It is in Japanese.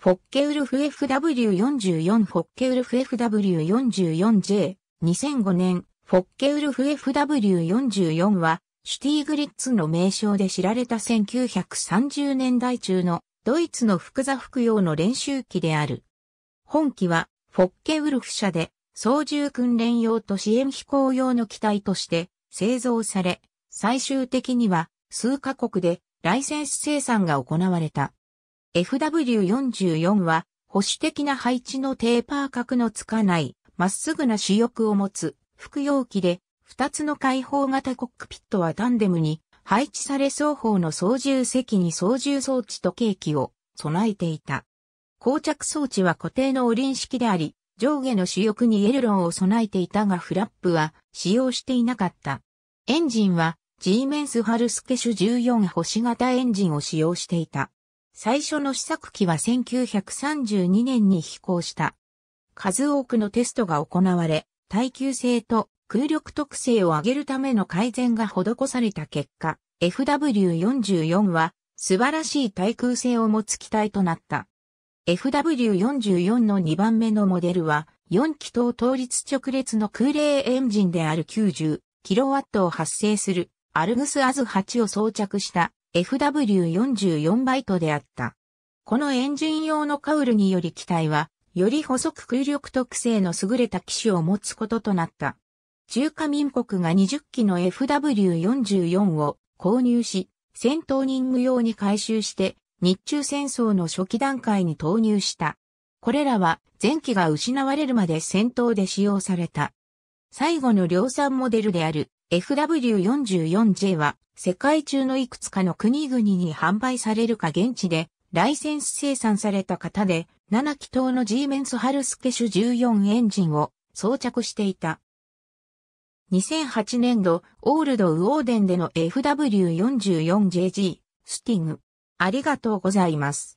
フォッケウルフ FW44 フォッケウルフ FW44J 2005年フォッケウルフ FW44 はシュティーグリッツの名称で知られた1930年代中のドイツの複座服用の練習機である。本機はフォッケウルフ社で操縦訓練用と支援飛行用の機体として製造され、最終的には数カ国でライセンス生産が行われた。FW44 は保守的な配置のテーパー角のつかないまっすぐな主翼を持つ副容器で2つの開放型コックピットはタンデムに配置され双方の操縦席に操縦装置と計器を備えていた。膠着装置は固定のオリン式であり、上下の主翼にエルロンを備えていたがフラップは使用していなかった。エンジンは G メンスハルスケシュ14星型エンジンを使用していた。最初の試作機は1932年に飛行した。数多くのテストが行われ、耐久性と空力特性を上げるための改善が施された結果、FW44 は素晴らしい対空性を持つ機体となった。FW44 の2番目のモデルは、4気筒倒立直列の空冷エンジンである 90kW を発生するアルグスアズ8を装着した FW44 バイトであった。このエンジン用のカウルにより機体は、より細く空力特性の優れた機種を持つこととなった。中華民国が20機の FW44 を購入し、戦闘任務用に回収して、日中戦争の初期段階に投入した。これらは前期が失われるまで戦闘で使用された。最後の量産モデルである FW44J は世界中のいくつかの国々に販売されるか現地でライセンス生産された型で7気筒の G メンスハルスケシュ14エンジンを装着していた。2008年度オールドウォーデンでの FW44JG スティング。ありがとうございます。